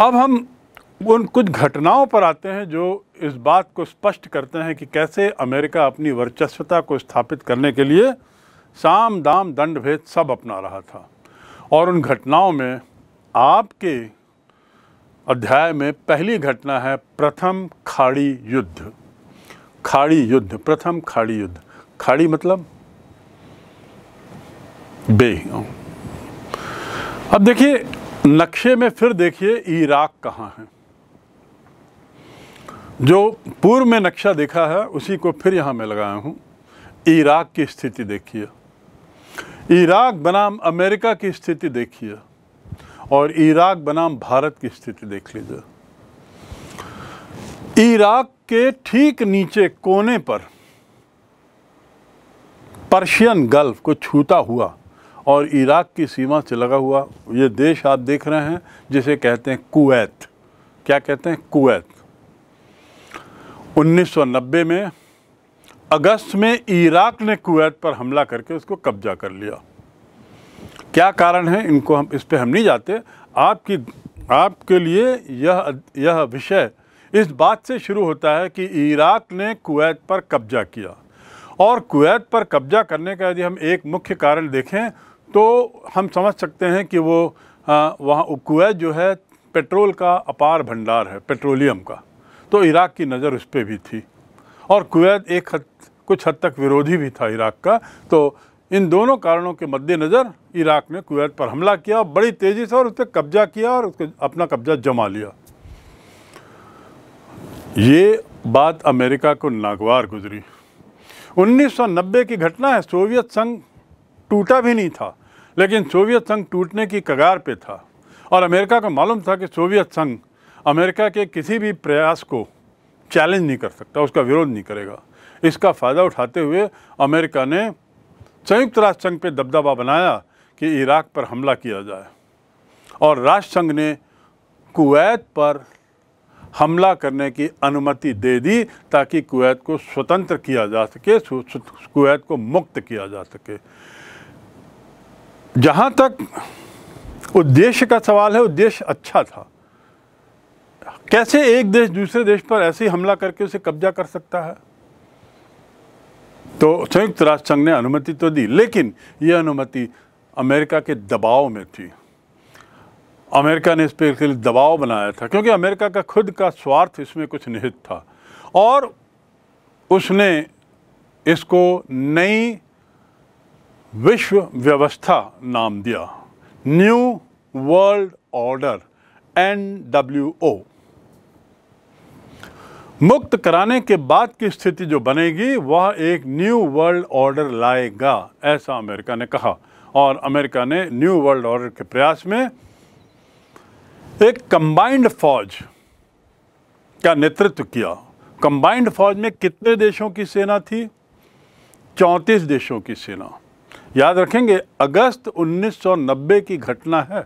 अब हम उन कुछ घटनाओं पर आते हैं जो इस बात को स्पष्ट करते हैं कि कैसे अमेरिका अपनी वर्चस्वता को स्थापित करने के लिए साम दाम दंड भेद सब अपना रहा था और उन घटनाओं में आपके अध्याय में पहली घटना है प्रथम खाड़ी युद्ध खाड़ी युद्ध प्रथम खाड़ी युद्ध खाड़ी मतलब बे अब देखिए नक्शे में फिर देखिए इराक कहाँ है जो पूर्व में नक्शा देखा है उसी को फिर यहाँ मैं लगाया हूँ इराक की स्थिति देखिए इराक बनाम अमेरिका की स्थिति देखिए और इराक बनाम भारत की स्थिति देख लीजिए इराक के ठीक नीचे कोने पर पर्शियन गल्फ को छूता हुआ और इराक़ की सीमा से लगा हुआ ये देश आप देख रहे हैं जिसे कहते हैं कुवैत क्या कहते हैं कुवैत 1990 में अगस्त में इराक़ ने कुवैत पर हमला करके उसको कब्जा कर लिया क्या कारण है इनको हम इस पर हम नहीं जाते आपकी आपके लिए यह यह विषय इस बात से शुरू होता है कि इराक़ ने कुवैत पर कब्जा किया और कुवैत पर कब्जा करने का यदि हम एक मुख्य कारण देखें तो हम समझ सकते हैं कि वो वहाँ कुवैत जो है पेट्रोल का अपार भंडार है पेट्रोलियम का तो इराक़ की नज़र उस पर भी थी और कुवैत एक हद कुछ हद तक विरोधी भी था इराक़ का तो इन दोनों कारणों के मद्देनज़र इराक़ ने कुवैत पर हमला किया बड़ी तेज़ी से और उस पर कब्जा किया और उसको अपना कब्जा जमा लिया ये बात अमेरिका को नागवार गुजरी 1990 की घटना है सोवियत संघ टूटा भी नहीं था लेकिन सोवियत संघ टूटने की कगार पे था और अमेरिका को मालूम था कि सोवियत संघ अमेरिका के किसी भी प्रयास को चैलेंज नहीं कर सकता उसका विरोध नहीं करेगा इसका फ़ायदा उठाते हुए अमेरिका ने संयुक्त राष्ट्र संघ पर दबदबा बनाया कि इराक पर हमला किया जाए और राष्ट्र संघ ने कुवैत पर हमला करने की अनुमति दे दी ताकि कुवैत को स्वतंत्र किया जा सके कुवैत को मुक्त किया जा सके जहाँ तक उद्देश्य का सवाल है उद्देश्य अच्छा था कैसे एक देश दूसरे देश पर ऐसे ही हमला करके उसे कब्जा कर सकता है तो संयुक्त राष्ट्र संघ ने अनुमति तो दी लेकिन यह अनुमति अमेरिका के दबाव में थी अमेरिका ने इस पर के लिए दबाव बनाया था क्योंकि अमेरिका का खुद का स्वार्थ इसमें कुछ निहित था और उसने इसको नई विश्व व्यवस्था नाम दिया new world order N W O मुक्त कराने के बाद की स्थिति जो बनेगी वह एक न्यू वर्ल्ड ऑर्डर लाएगा ऐसा अमेरिका ने कहा और अमेरिका ने न्यू वर्ल्ड ऑर्डर के प्रयास में एक कंबाइंड फौज का नेतृत्व किया कंबाइंड फौज में कितने देशों की सेना थी चौंतीस देशों की सेना याद रखेंगे अगस्त 1990 की घटना है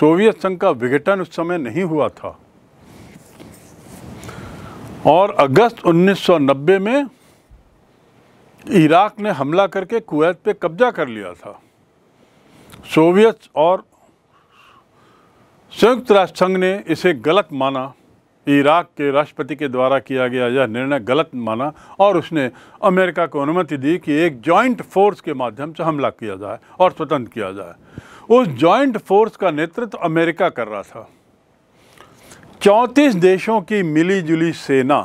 सोवियत संघ का विघटन उस समय नहीं हुआ था और अगस्त 1990 में इराक ने हमला करके कुवैत पे कब्जा कर लिया था सोवियत और संयुक्त राष्ट्र संघ ने इसे गलत माना इराक के राष्ट्रपति के द्वारा किया गया यह निर्णय गलत माना और उसने अमेरिका को अनुमति दी कि एक जॉइंट फोर्स के माध्यम से हमला किया जाए और स्वतंत्र किया जाए उस जॉइंट फोर्स का नेतृत्व अमेरिका कर रहा था चौंतीस देशों की मिलीजुली सेना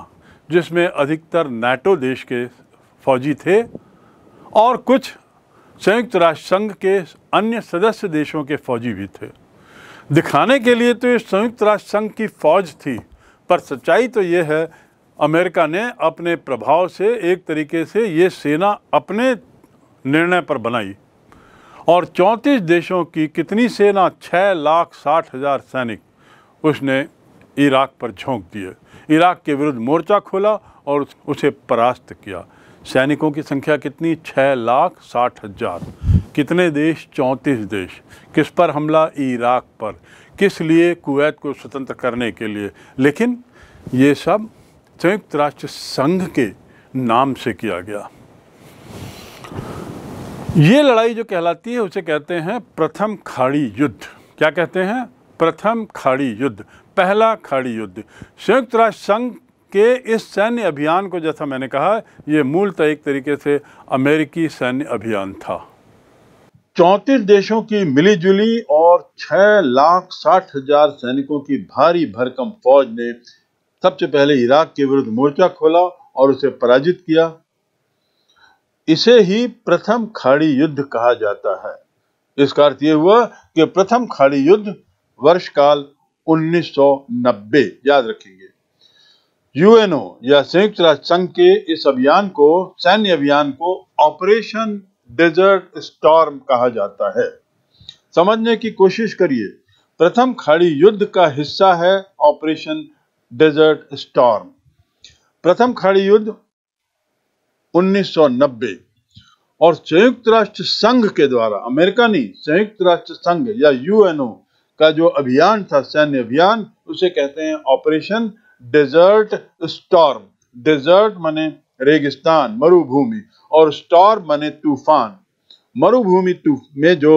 जिसमें अधिकतर नाटो देश के फौजी थे और कुछ संयुक्त राष्ट्र संघ के अन्य सदस्य देशों के फौजी भी थे दिखाने के लिए तो ये संयुक्त राष्ट्र संघ की फौज थी पर सच्चाई तो ये है अमेरिका ने अपने प्रभाव से एक तरीके से ये सेना अपने निर्णय पर बनाई और 34 देशों की कितनी सेना छः लाख साठ हज़ार सैनिक उसने इराक पर झोंक दिए इराक के विरुद्ध मोर्चा खोला और उसे परास्त किया सैनिकों की संख्या कितनी छः लाख साठ हज़ार कितने देश चौंतीस देश किस पर हमला इराक पर किस लिए कुवैत को स्वतंत्र करने के लिए लेकिन ये सब संयुक्त राष्ट्र संघ के नाम से किया गया ये लड़ाई जो कहलाती है उसे कहते हैं प्रथम खाड़ी युद्ध क्या कहते हैं प्रथम खाड़ी युद्ध पहला खाड़ी युद्ध संयुक्त राष्ट्र संघ के इस सैन्य अभियान को जैसा मैंने कहा यह मूलतः एक तरीके से अमेरिकी सैन्य अभियान था चौतीस देशों की मिलीजुली और छह लाख साठ हजार सैनिकों की भारी भरकम फौज ने सबसे पहले इराक के विरुद्ध मोर्चा खोला और उसे पराजित किया इसे ही प्रथम खाड़ी युद्ध कहा जाता है इसका अर्थ यह हुआ कि प्रथम खाड़ी युद्ध वर्षकाल 1990 याद रखेंगे यूएनओ या संयुक्त राष्ट्र संघ के इस अभियान को सैन्य अभियान को ऑपरेशन डेजर्ट स्टॉर्म कहा जाता है समझने की कोशिश करिए प्रथम खाड़ी युद्ध का हिस्सा है ऑपरेशन डेजर्ट स्टॉर्म प्रथम खाड़ी युद्ध 1990 और संयुक्त राष्ट्र संघ के द्वारा अमेरिका नहीं संयुक्त राष्ट्र संघ या यूएनओ का जो अभियान था सैन्य अभियान उसे कहते हैं ऑपरेशन डेजर्ट स्टॉर्म डेजर्ट माने रेगिस्तान मरुभूमि और स्टोर बने तूफान मरुभूमि में जो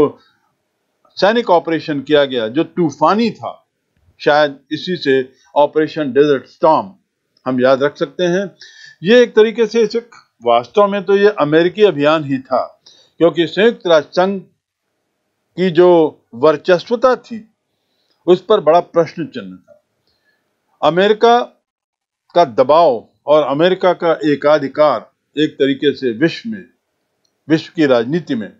सैनिक ऑपरेशन किया गया जो तूफानी था शायद इसी से ऑपरेशन डेजर्ट स्टॉम हम याद रख सकते हैं ये एक तरीके से वास्तव में तो ये अमेरिकी अभियान ही था क्योंकि संयुक्त राष्ट्र संघ की जो वर्चस्वता थी उस पर बड़ा प्रश्न चिन्ह था अमेरिका का दबाव और अमेरिका का एकाधिकार एक तरीके से विश्व में विश्व की राजनीति में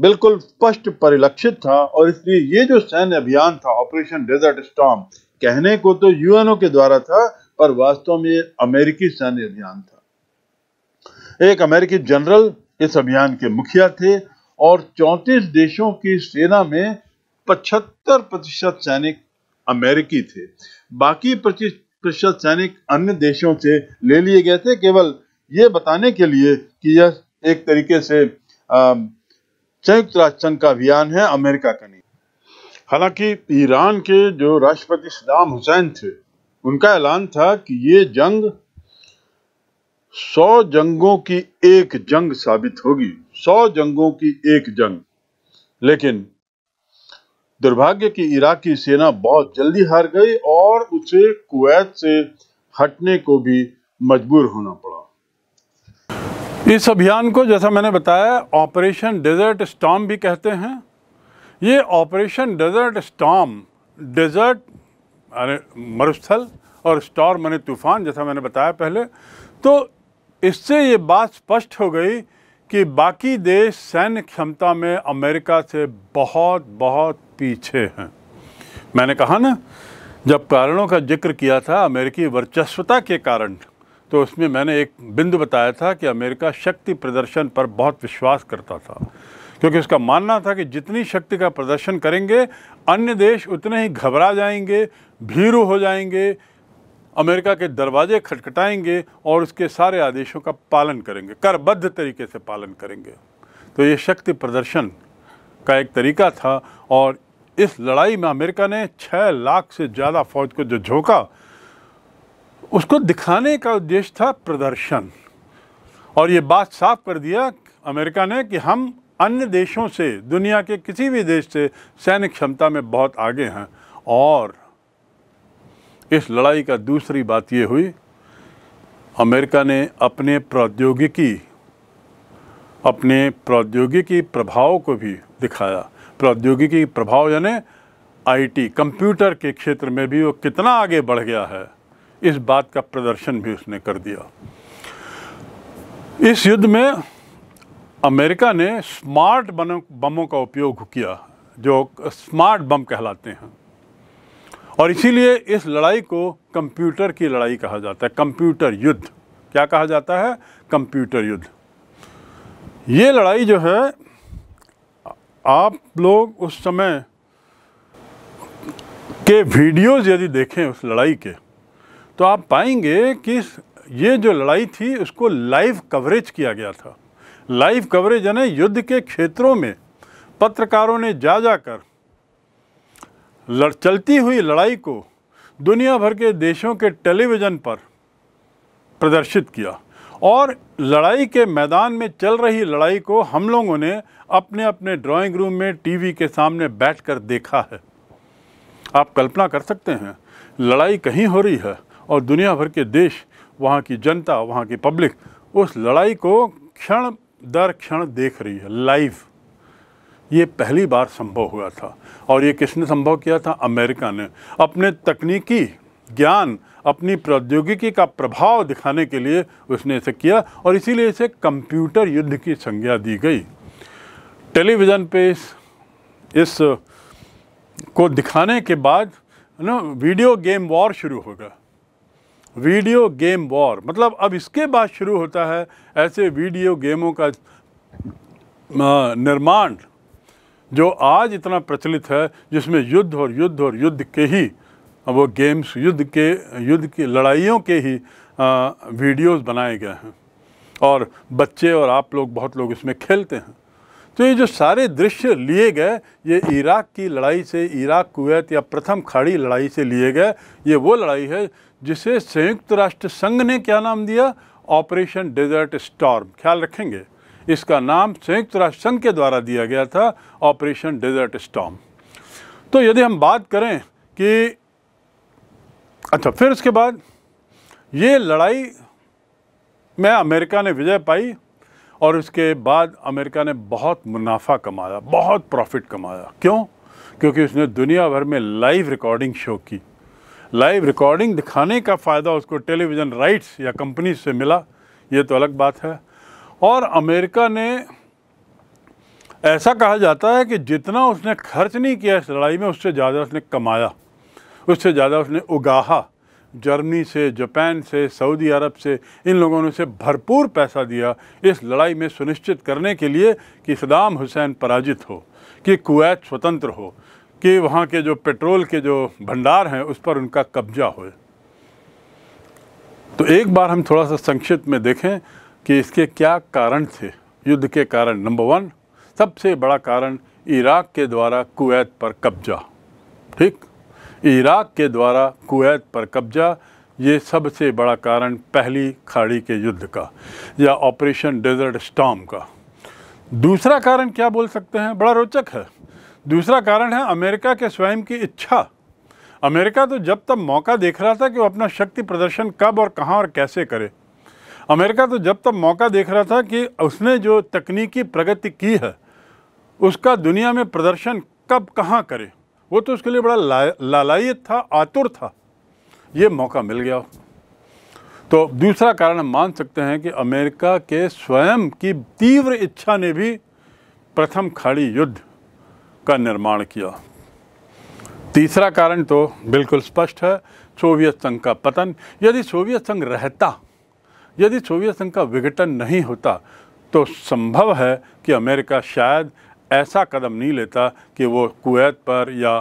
बिल्कुल स्पष्ट परिलक्षित था और इसलिए ये जो सैन्य अभियान था ऑपरेशन डेजर्ट स्टॉम कहने को तो यूएनओ के द्वारा था पर वास्तव में अमेरिकी सैन्य अभियान था एक अमेरिकी जनरल इस अभियान के मुखिया थे और 34 देशों की सेना में 75 प्रतिशत सैनिक अमेरिकी थे बाकी कुशल सैनिक अन्य देशों से ले लिए गए थे केवल ये बताने के लिए कि यह एक तरीके से संयुक्त राष्ट्र संघ का अभियान है अमेरिका का नहीं हालांकि ईरान के जो राष्ट्रपति सदाम हुसैन थे उनका ऐलान था कि ये जंग सौ जंगों की एक जंग साबित होगी सौ जंगों की एक जंग लेकिन दुर्भाग्य की इराकी सेना बहुत जल्दी हार गई और उसे कुवैत से हटने को भी मजबूर होना पड़ा इस अभियान को जैसा मैंने बताया ऑपरेशन डेजर्ट स्टॉम भी कहते हैं ये ऑपरेशन डेजर्ट स्टॉम डेजर्ट अरे मरुस्थल और स्टॉर मैंने तूफ़ान जैसा मैंने बताया पहले तो इससे ये बात स्पष्ट हो गई कि बाकी देश सैन्य क्षमता में अमेरिका से बहुत बहुत पीछे हैं मैंने कहा ना जब कारणों का जिक्र किया था अमेरिकी वर्चस्वता के कारण तो उसमें मैंने एक बिंदु बताया था कि अमेरिका शक्ति प्रदर्शन पर बहुत विश्वास करता था क्योंकि उसका मानना था कि जितनी शक्ति का प्रदर्शन करेंगे अन्य देश उतने ही घबरा जाएंगे भीरू हो जाएंगे अमेरिका के दरवाजे खटखटाएंगे और उसके सारे आदेशों का पालन करेंगे करबद्ध तरीके से पालन करेंगे तो ये शक्ति प्रदर्शन का एक तरीका था और इस लड़ाई में अमेरिका ने छः लाख से ज़्यादा फौज को जो झोंका उसको दिखाने का उद्देश्य था प्रदर्शन और ये बात साफ कर दिया अमेरिका ने कि हम अन्य देशों से दुनिया के किसी भी देश से सैनिक क्षमता में बहुत आगे हैं और इस लड़ाई का दूसरी बात ये हुई अमेरिका ने अपने प्रौद्योगिकी अपने प्रौद्योगिकी प्रभाव को भी दिखाया प्रौद्योगिकी प्रभाव यानी आईटी कंप्यूटर के क्षेत्र में भी वो कितना आगे बढ़ गया है इस बात का प्रदर्शन भी उसने कर दिया इस युद्ध में अमेरिका ने स्मार्ट बमों का उपयोग किया जो स्मार्ट बम कहलाते हैं और इसीलिए इस लड़ाई को कंप्यूटर की लड़ाई कहा जाता है कंप्यूटर युद्ध क्या कहा जाता है कंप्यूटर युद्ध ये लड़ाई जो है आप लोग उस समय के वीडियोस यदि देखें उस लड़ाई के तो आप पाएंगे कि ये जो लड़ाई थी उसको लाइव कवरेज किया गया था लाइव कवरेज यानी युद्ध के क्षेत्रों में पत्रकारों ने जा जाकर लड़ चलती हुई लड़ाई को दुनिया भर के देशों के टेलीविज़न पर प्रदर्शित किया और लड़ाई के मैदान में चल रही लड़ाई को हम लोगों ने अपने अपने ड्राइंग रूम में टीवी के सामने बैठकर देखा है आप कल्पना कर सकते हैं लड़ाई कहीं हो रही है और दुनिया भर के देश वहाँ की जनता वहाँ की पब्लिक उस लड़ाई को क्षण दर क्षण देख रही है लाइव ये पहली बार संभव हुआ था और ये किसने संभव किया था अमेरिका ने अपने तकनीकी ज्ञान अपनी प्रौद्योगिकी का प्रभाव दिखाने के लिए उसने इसे किया और इसीलिए इसे कंप्यूटर युद्ध की संज्ञा दी गई टेलीविज़न पे इस, इस को दिखाने के बाद ना वीडियो गेम वॉर शुरू होगा वीडियो गेम वॉर मतलब अब इसके बाद शुरू होता है ऐसे वीडियो गेमों का निर्माण जो आज इतना प्रचलित है जिसमें युद्ध और युद्ध और युद्ध के ही वो गेम्स युद्ध के युद्ध की लड़ाइयों के ही वीडियोस बनाए गए हैं और बच्चे और आप लोग बहुत लोग इसमें खेलते हैं तो ये जो सारे दृश्य लिए गए ये इराक की लड़ाई से इराक कुवैत या प्रथम खाड़ी लड़ाई से लिए गए ये वो लड़ाई है जिसे संयुक्त राष्ट्र संघ ने क्या नाम दिया ऑपरेशन डेजर्ट स्टॉर्म ख्याल रखेंगे इसका नाम संयुक्त राष्ट्र संघ के द्वारा दिया गया था ऑपरेशन डेजर्ट स्टॉर्म तो यदि हम बात करें कि अच्छा फिर उसके बाद ये लड़ाई में अमेरिका ने विजय पाई और उसके बाद अमेरिका ने बहुत मुनाफा कमाया बहुत प्रॉफिट कमाया क्यों क्योंकि उसने दुनिया भर में लाइव रिकॉर्डिंग शो की लाइव रिकॉर्डिंग दिखाने का फ़ायदा उसको टेलीविज़न राइट्स या कंपनी से मिला ये तो अलग बात है और अमेरिका ने ऐसा कहा जाता है कि जितना उसने खर्च नहीं किया इस लड़ाई में उससे ज़्यादा उसने कमाया उससे ज़्यादा उसने उगाहा जर्मनी से जापान से सऊदी अरब से इन लोगों ने उसे भरपूर पैसा दिया इस लड़ाई में सुनिश्चित करने के लिए कि सदाम हुसैन पराजित हो कि कुवैत स्वतंत्र हो कि वहाँ के जो पेट्रोल के जो भंडार हैं उस पर उनका कब्जा हो तो एक बार हम थोड़ा सा संक्षिप्त में देखें कि इसके क्या कारण थे युद्ध के कारण नंबर वन सबसे बड़ा कारण इराक के द्वारा कुवैत पर कब्जा ठीक इराक के द्वारा कुवैत पर कब्जा ये सबसे बड़ा कारण पहली खाड़ी के युद्ध का या ऑपरेशन डेजर्ट स्टॉम का दूसरा कारण क्या बोल सकते हैं बड़ा रोचक है दूसरा कारण है अमेरिका के स्वयं की इच्छा अमेरिका तो जब तक मौका देख रहा था कि वो अपना शक्ति प्रदर्शन कब और कहाँ और कैसे करे अमेरिका तो जब तक मौका देख रहा था कि उसने जो तकनीकी प्रगति की है उसका दुनिया में प्रदर्शन कब कहाँ करे वो तो उसके लिए बड़ा ला, लालायित था आतुर था ये मौका मिल गया तो दूसरा कारण हम मान सकते हैं कि अमेरिका के स्वयं की तीव्र इच्छा ने भी प्रथम खाड़ी युद्ध का निर्माण किया तीसरा कारण तो बिल्कुल स्पष्ट है सोवियत संघ का पतन यदि सोवियत संघ रहता यदि सोवियत संघ का विघटन नहीं होता तो संभव है कि अमेरिका शायद ऐसा कदम नहीं लेता कि वो कुवैत पर या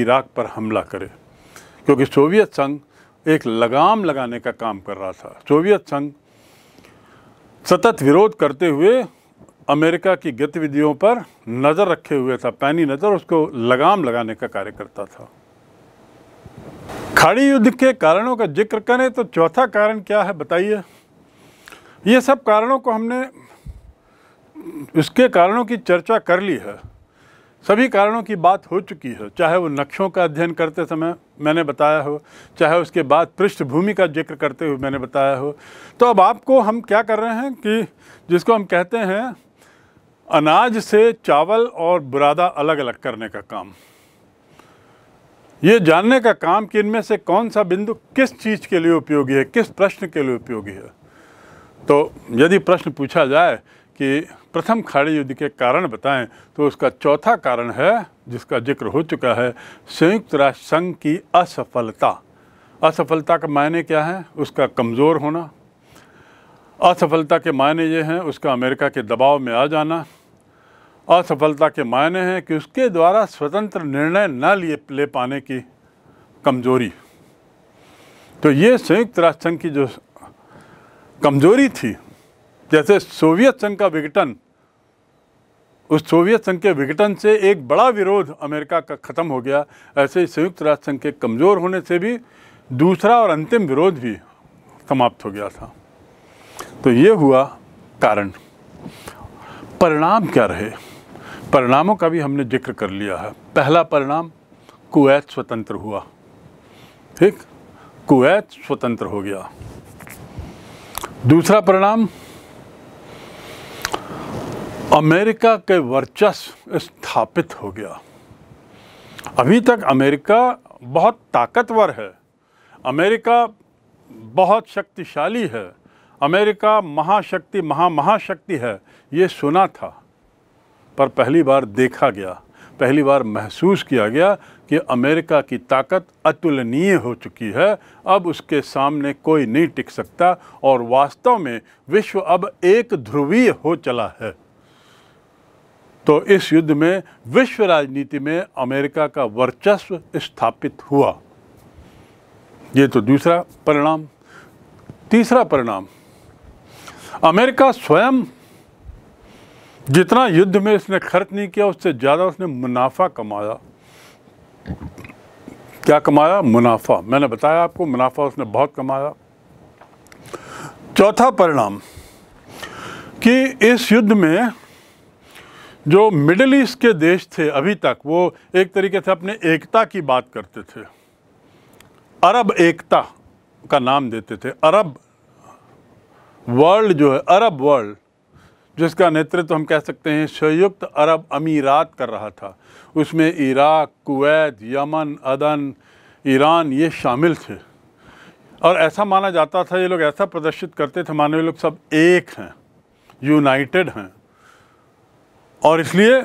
इराक़ पर हमला करे क्योंकि सोवियत संघ एक लगाम लगाने का काम कर रहा था सोवियत संघ सतत विरोध करते हुए अमेरिका की गतिविधियों पर नज़र रखे हुए था पैनी नज़र उसको लगाम लगाने का कार्य करता था खाड़ी युद्ध के कारणों का जिक्र करें तो चौथा कारण क्या है बताइए ये सब कारणों को हमने उसके कारणों की चर्चा कर ली है सभी कारणों की बात हो चुकी है चाहे वो नक्शों का अध्ययन करते समय मैंने बताया हो चाहे उसके बाद पृष्ठभूमि का जिक्र करते हुए मैंने बताया हो तो अब आपको हम क्या कर रहे हैं कि जिसको हम कहते हैं अनाज से चावल और बुरादा अलग अलग करने का काम ये जानने का काम कि इनमें से कौन सा बिंदु किस चीज़ के लिए उपयोगी है किस प्रश्न के लिए उपयोगी है तो यदि प्रश्न पूछा जाए कि प्रथम खाड़ी युद्ध के कारण बताएं तो उसका चौथा कारण है जिसका जिक्र हो चुका है संयुक्त राष्ट्र संघ की असफलता असफलता का मायने क्या है उसका कमज़ोर होना असफलता के मायने ये हैं उसका अमेरिका के दबाव में आ जाना असफलता के मायने हैं कि उसके द्वारा स्वतंत्र निर्णय न लिए ले पाने की कमजोरी तो ये संयुक्त राष्ट्र संघ की जो कमजोरी थी जैसे सोवियत संघ का विघटन उस सोवियत संघ के विघटन से एक बड़ा विरोध अमेरिका का ख़त्म हो गया ऐसे ही संयुक्त राष्ट्र संघ के कमज़ोर होने से भी दूसरा और अंतिम विरोध भी समाप्त हो गया था तो ये हुआ कारण परिणाम क्या रहे परिणामों का भी हमने जिक्र कर लिया है पहला परिणाम कुवैत स्वतंत्र हुआ ठीक कुवैत स्वतंत्र हो गया दूसरा परिणाम अमेरिका के वर्चस्व स्थापित हो गया अभी तक अमेरिका बहुत ताकतवर है अमेरिका बहुत शक्तिशाली है अमेरिका महाशक्ति महा महाशक्ति है ये सुना था पर पहली बार देखा गया पहली बार महसूस किया गया कि अमेरिका की ताकत अतुलनीय हो चुकी है अब उसके सामने कोई नहीं टिक सकता और वास्तव में विश्व अब एक ध्रुवीय हो चला है तो इस युद्ध में विश्व राजनीति में अमेरिका का वर्चस्व स्थापित हुआ ये तो दूसरा परिणाम तीसरा परिणाम अमेरिका स्वयं जितना युद्ध में इसने खर्च नहीं किया उससे ज़्यादा उसने मुनाफा कमाया क्या कमाया मुनाफा मैंने बताया आपको मुनाफा उसने बहुत कमाया चौथा परिणाम कि इस युद्ध में जो मिडिल ईस्ट के देश थे अभी तक वो एक तरीके से अपने एकता की बात करते थे अरब एकता का नाम देते थे अरब वर्ल्ड जो है अरब वर्ल्ड जिसका नेतृत्व तो हम कह सकते हैं संयुक्त अरब अमीरात कर रहा था उसमें Iraq Kuwait Yemen Aden Iran ये शामिल थे और ऐसा माना जाता था ये लोग ऐसा प्रदर्शित करते थे मानो ये लोग सब एक हैं यूनाइटेड हैं और इसलिए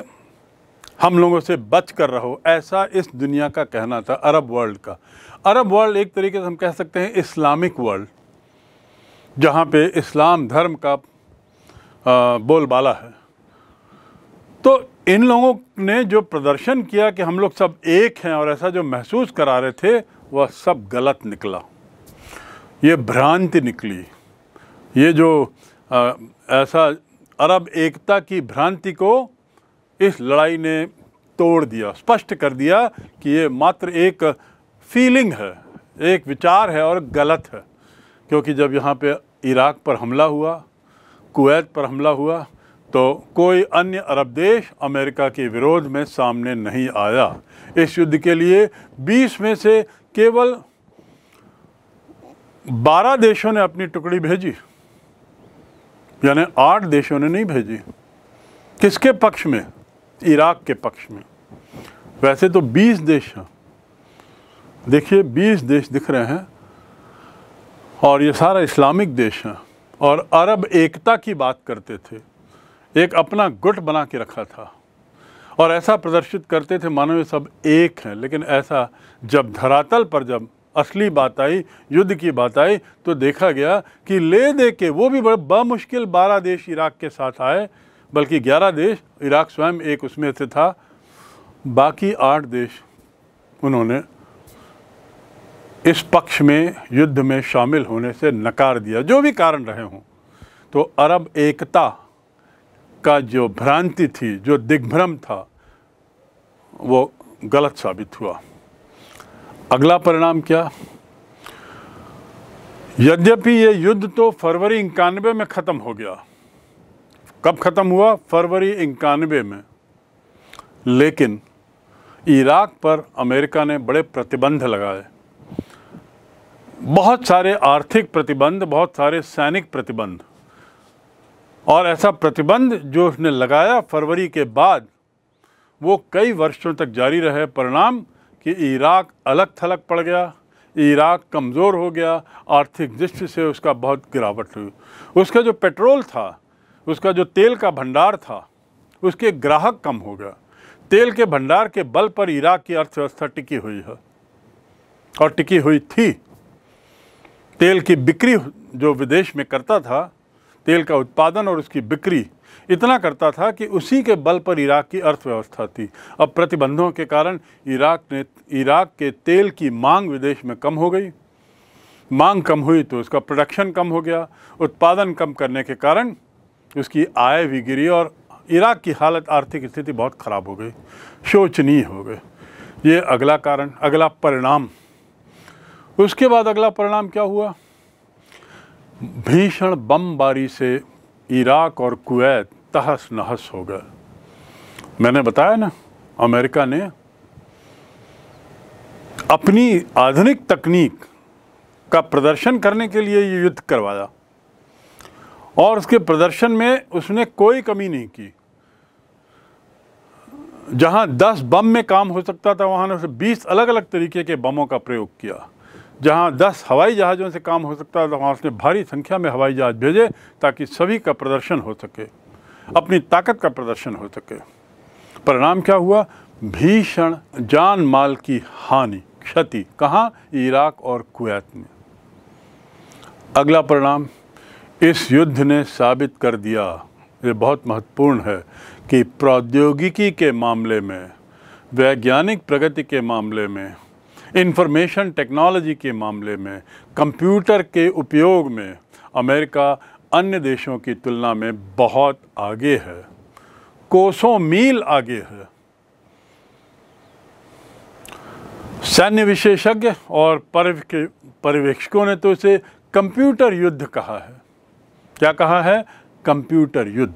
हम लोगों से बच कर रहो ऐसा इस दुनिया का कहना था अरब वर्ल्ड का अरब वर्ल्ड एक तरीके से हम कह सकते हैं इस्लामिक वर्ल्ड जहाँ पे इस्लाम धर्म का बोलबाला है तो इन लोगों ने जो प्रदर्शन किया कि हम लोग सब एक हैं और ऐसा जो महसूस करा रहे थे वह सब गलत निकला ये भ्रांति निकली ये जो आ, ऐसा अरब एकता की भ्रांति को इस लड़ाई ने तोड़ दिया स्पष्ट कर दिया कि ये मात्र एक फीलिंग है एक विचार है और गलत है क्योंकि जब यहाँ पे इराक पर हमला हुआ कुवैत पर हमला हुआ तो कोई अन्य अरब देश अमेरिका के विरोध में सामने नहीं आया इस युद्ध के लिए 20 में से केवल 12 देशों ने अपनी टुकड़ी भेजी यानी आठ देशों ने नहीं भेजी किसके पक्ष में इराक़ के पक्ष में वैसे तो 20 देश हैं देखिए 20 देश दिख रहे हैं और ये सारा इस्लामिक देश हैं और अरब एकता की बात करते थे एक अपना गुट बना के रखा था और ऐसा प्रदर्शित करते थे मानो ये सब एक हैं लेकिन ऐसा जब धरातल पर जब असली बात आई युद्ध की बात आई तो देखा गया कि ले दे के वो भी बड़े बमुश्किल बारह देश इराक़ के साथ आए बल्कि 11 देश इराक स्वयं एक उसमें से था बाकी आठ देश उन्होंने इस पक्ष में युद्ध में शामिल होने से नकार दिया जो भी कारण रहे हों तो अरब एकता का जो भ्रांति थी जो दिग्भ्रम था वो गलत साबित हुआ अगला परिणाम क्या यद्यपि ये युद्ध तो फरवरी इक्यानवे में ख़त्म हो गया कब ख़त्म हुआ फरवरी इक्यानवे में लेकिन इराक़ पर अमेरिका ने बड़े प्रतिबंध लगाए बहुत सारे आर्थिक प्रतिबंध बहुत सारे सैनिक प्रतिबंध और ऐसा प्रतिबंध जो उसने लगाया फरवरी के बाद वो कई वर्षों तक जारी रहे परिणाम कि इराक अलग थलग पड़ गया इराक कमज़ोर हो गया आर्थिक दृष्टि से उसका बहुत गिरावट हुई उसका जो पेट्रोल था उसका जो तेल का भंडार था उसके ग्राहक कम हो गया तेल के भंडार के बल पर इराक की अर्थव्यवस्था टिकी हुई है और टिकी हुई थी तेल की बिक्री जो विदेश में करता था तेल का उत्पादन और उसकी बिक्री इतना करता था कि उसी के बल पर इराक की अर्थव्यवस्था थी अब प्रतिबंधों के कारण इराक ने इराक के तेल की मांग विदेश में कम हो गई मांग कम हुई तो उसका प्रोडक्शन कम हो गया उत्पादन कम करने के कारण उसकी आय भी गिरी और इराक़ की हालत आर्थिक स्थिति बहुत ख़राब हो गई शोचनीय हो गए ये अगला कारण अगला परिणाम उसके बाद अगला परिणाम क्या हुआ भीषण बमबारी से इराक़ और कुवैत तहस नहस हो गए मैंने बताया ना अमेरिका ने अपनी आधुनिक तकनीक का प्रदर्शन करने के लिए ये युद्ध करवाया और उसके प्रदर्शन में उसने कोई कमी नहीं की जहां 10 बम में काम हो सकता था वहां उसने 20 अलग अलग तरीके के बमों का प्रयोग किया जहां 10 हवाई जहाज़ों से काम हो सकता था वहां उसने भारी संख्या में हवाई जहाज़ भेजे ताकि सभी का प्रदर्शन हो सके अपनी ताकत का प्रदर्शन हो सके परिणाम क्या हुआ भीषण जान माल की हानि क्षति कहाँ इराक और कुवैत में अगला परिणाम इस युद्ध ने साबित कर दिया ये बहुत महत्वपूर्ण है कि प्रौद्योगिकी के मामले में वैज्ञानिक प्रगति के मामले में इंफॉर्मेशन टेक्नोलॉजी के मामले में कंप्यूटर के उपयोग में अमेरिका अन्य देशों की तुलना में बहुत आगे है कोसों मील आगे है सैन्य विशेषज्ञ और पर्यवेक्षकों ने तो इसे कंप्यूटर युद्ध कहा है क्या कहा है कंप्यूटर युद्ध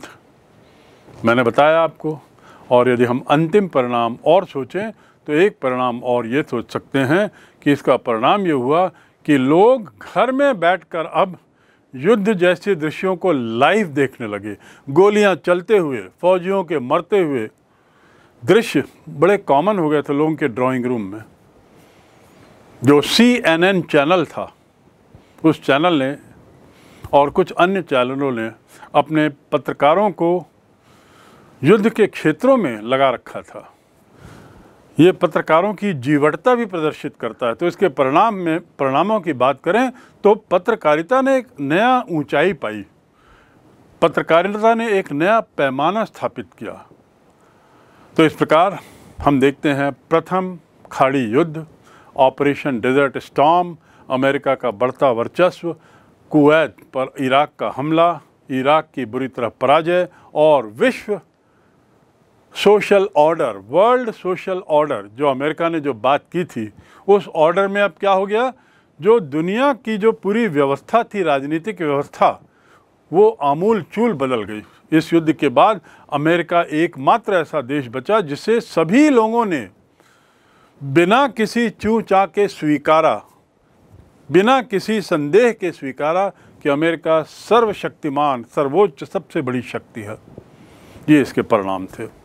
मैंने बताया आपको और यदि हम अंतिम परिणाम और सोचें तो एक परिणाम और ये सोच सकते हैं कि इसका परिणाम ये हुआ कि लोग घर में बैठकर अब युद्ध जैसे दृश्यों को लाइव देखने लगे गोलियां चलते हुए फौजियों के मरते हुए दृश्य बड़े कॉमन हो गए थे लोगों के ड्राइंग रूम में जो सी एन एन चैनल था उस चैनल ने और कुछ अन्य चैनलों ने अपने पत्रकारों को युद्ध के क्षेत्रों में लगा रखा था ये पत्रकारों की जीवटता भी प्रदर्शित करता है तो इसके परिणाम में परिणामों की बात करें तो पत्रकारिता ने एक नया ऊंचाई पाई पत्रकारिता ने एक नया पैमाना स्थापित किया तो इस प्रकार हम देखते हैं प्रथम खाड़ी युद्ध ऑपरेशन डेजर्ट स्टॉम अमेरिका का बढ़ता वर्चस्व कुवैत पर इराक का हमला इराक की बुरी तरह पराजय और विश्व social order world social order जो अमेरिका ने जो बात की थी उस ऑर्डर में अब क्या हो गया जो दुनिया की जो पूरी व्यवस्था थी राजनीतिक व्यवस्था वो आमूल चूल बदल गई इस युद्ध के बाद अमेरिका एकमात्र ऐसा देश बचा जिसे सभी लोगों ने बिना किसी चूँ चा के स्वीकारा बिना किसी संदेह के स्वीकारा कि अमेरिका सर्वशक्तिमान सर्वोच्च सबसे बड़ी शक्ति है ये इसके परिणाम थे